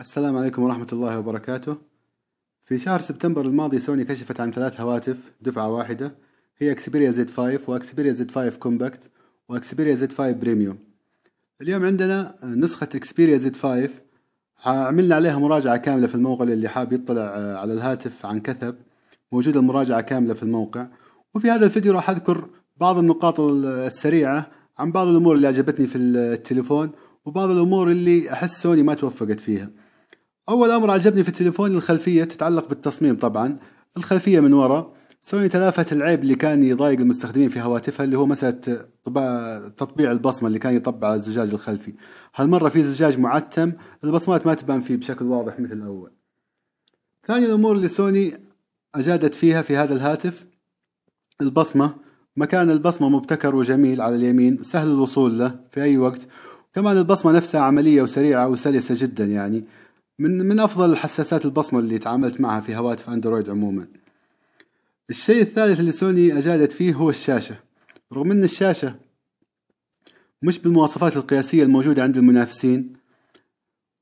السلام عليكم ورحمة الله وبركاته في شهر سبتمبر الماضي سوني كشفت عن ثلاث هواتف دفعة واحدة هي اكسبيريا زد 5 واكسبيريا زد 5 كومباكت واكسبيريا زد 5 بريميوم اليوم عندنا نسخة اكسبيريا زد 5 عملنا عليها مراجعة كاملة في الموقع اللي حاب يطلع على الهاتف عن كثب موجودة المراجعة كاملة في الموقع وفي هذا الفيديو راح أذكر بعض النقاط السريعة عن بعض الأمور اللي عجبتني في التليفون وبعض الأمور اللي أحس سوني ما توفقت فيها أول أمر عجبني في التليفون الخلفية تتعلق بالتصميم طبعا الخلفية من ورا سوني تلافت العيب اللي كان يضايق المستخدمين في هواتفها اللي هو مسألة تطبيع البصمة اللي كان يطبع على الزجاج الخلفي هالمرة في زجاج معتم البصمات ما تبان فيه بشكل واضح مثل الأول ثاني الأمور اللي سوني أجادت فيها في هذا الهاتف البصمة مكان البصمة مبتكر وجميل على اليمين سهل الوصول له في أي وقت كمان البصمة نفسها عملية وسريعة وسلسة جدا يعني من من افضل الحساسات البصمه اللي تعاملت معها في هواتف اندرويد عموما الشيء الثالث اللي سوني اجادت فيه هو الشاشه رغم ان الشاشه مش بالمواصفات القياسيه الموجوده عند المنافسين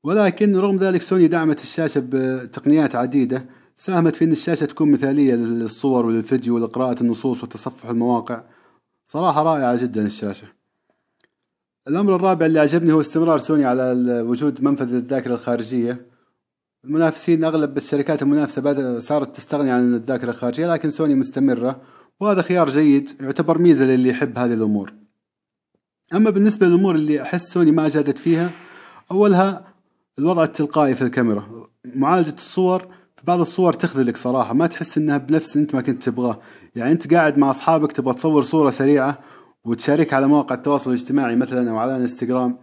ولكن رغم ذلك سوني دعمت الشاشه بتقنيات عديده ساهمت في ان الشاشه تكون مثاليه للصور وللفيديو ولقراءه النصوص وتصفح المواقع صراحه رائعه جدا الشاشه الامر الرابع اللي عجبني هو استمرار سوني على وجود منفذ للذاكره الخارجيه المنافسين اغلب الشركات المنافسه صارت تستغني عن الذاكره الخارجيه لكن سوني مستمره وهذا خيار جيد يعتبر ميزه للي يحب هذه الامور اما بالنسبه للامور اللي احس سوني ما جادت فيها اولها الوضع التلقائي في الكاميرا معالجه الصور في بعض الصور تخذلك صراحه ما تحس انها بنفس انت ما كنت تبغاه يعني انت قاعد مع اصحابك تبغى تصور صوره سريعه وتشارك على مواقع التواصل الاجتماعي مثلا او على انستغرام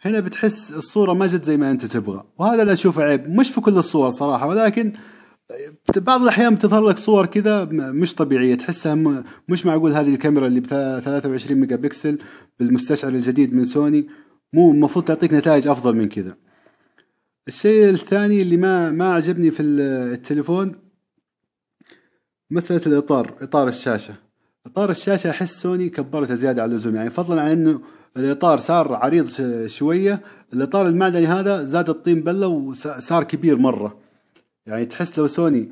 هنا بتحس الصورة ما جت زي ما انت تبغى وهذا اللي اشوفه عيب مش في كل الصور صراحة ولكن بعض الاحيان بتظهر لك صور كذا مش طبيعيه تحسها مش معقول هذه الكاميرا اللي ب 23 ميجا بكسل بالمستشعر الجديد من سوني مو المفروض تعطيك نتائج افضل من كذا الشيء الثاني اللي ما ما عجبني في التليفون مساله الاطار اطار الشاشه اطار الشاشه احس سوني كبرته زياده على اللزوم يعني فضلا عن انه الاطار صار عريض شويه الاطار المعدني هذا زاد الطين بله وصار كبير مره يعني تحس لو سوني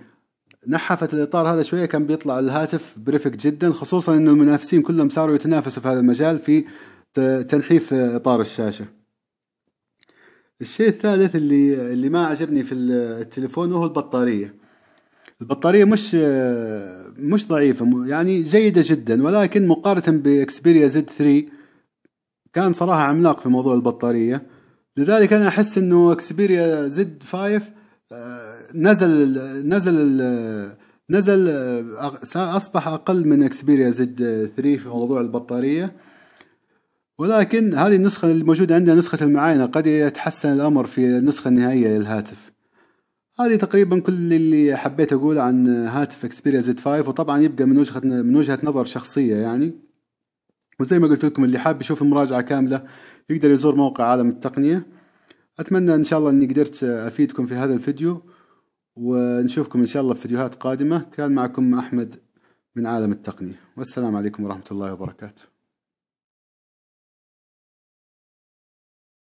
نحفت الاطار هذا شويه كان بيطلع الهاتف بريفك جدا خصوصا انه المنافسين كلهم صاروا يتنافسوا في هذا المجال في تنحيف اطار الشاشه الشيء الثالث اللي اللي ما عجبني في التليفون وهو البطاريه البطاريه مش مش ضعيفه يعني جيده جدا ولكن مقارنه باكسبيريا زد 3 كان صراحه عملاق في موضوع البطاريه لذلك انا احس انه اكسبيريا زد 5 آه، نزل نزل نزل آه، اصبح اقل من اكسبيريا زد 3 في موضوع البطاريه ولكن هذه النسخة الموجودة عندنا نسخة المعاينة قد يتحسن الأمر في النسخة النهائية للهاتف هذه تقريبا كل اللي حبيت اقوله عن هاتف اكسبيريا زد 5 وطبعا يبقى من وجهه من وجهه نظر شخصيه يعني وزي ما قلت لكم اللي حاب يشوف المراجعه كامله يقدر يزور موقع عالم التقنيه اتمنى ان شاء الله اني قدرت افيدكم في هذا الفيديو ونشوفكم ان شاء الله في فيديوهات قادمه كان معكم احمد من عالم التقنيه والسلام عليكم ورحمه الله وبركاته